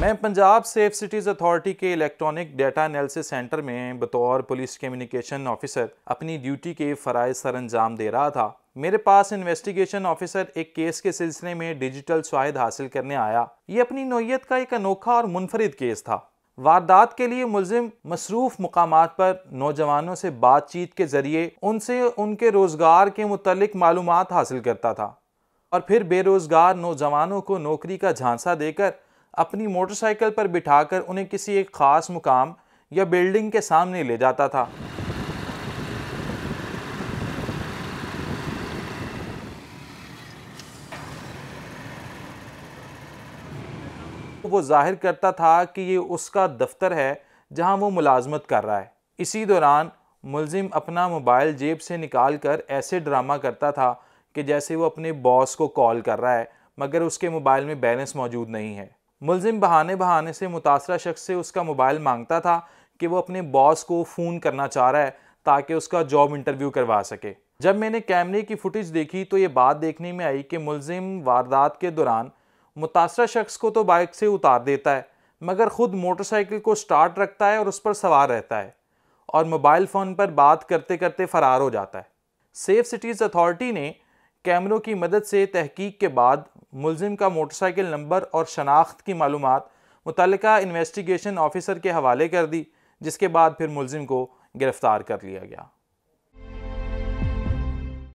मैं Punjab safe cities authority के electronic data analysis centre में बतौर पुलिस कम्युनिकेशन ऑफिसर अपनी ड्यूटी के फ़राज सर अंजाम दे रहा था मेरे पास इन्वेस्टिगेशन ऑफिसर एक केस के सिलसिले में डिजिटल शाहिद हासिल करने आया ये अपनी नोयत का एक अनोखा और मुनफरद केस था वारदात के लिए मुलिम मसरूफ़ मकाम पर नौजवानों से बातचीत के ज़रिए उनसे उनके रोज़गार के मतलब मालूम हासिल करता था और फिर बेरोज़गार नौजवानों को नौकरी का झांसा देकर अपनी मोटरसाइकिल पर बिठाकर उन्हें किसी एक ख़ास मुकाम या बिल्डिंग के सामने ले जाता था वो जाहिर करता था कि ये उसका दफ्तर है जहां वो मुलाजमत कर रहा है इसी दौरान मुलजिम अपना मोबाइल जेब से निकाल कर ऐसे ड्रामा करता था कि जैसे वो अपने बॉस को कॉल कर रहा है मगर उसके मोबाइल में बैलेंस मौजूद नहीं है मुलजिम बहाने बहाने से मुतासर शख्स से उसका मोबाइल मांगता था कि वो अपने बॉस को फ़ोन करना चाह रहा है ताकि उसका जॉब इंटरव्यू करवा सके जब मैंने कैमरे की फुटेज देखी तो ये बात देखने में आई कि मुलजिम वारदात के दौरान मुतासर शख्स को तो बाइक से उतार देता है मगर ख़ुद मोटरसाइकिल को स्टार्ट रखता है और उस पर सवार रहता है और मोबाइल फ़ोन पर बात करते करते फ़रार हो जाता है सेफ सिटीज़ अथॉरिटी ने कैमरों की मदद से तहकीक के बाद मुलिम का मोटरसाइकिल नंबर और शनाख्त की मालूम मुतल इन्वेस्टिगेशन ऑफिसर के हवाले कर दी जिसके बाद फिर मुलजिम को गिरफ़्तार कर लिया गया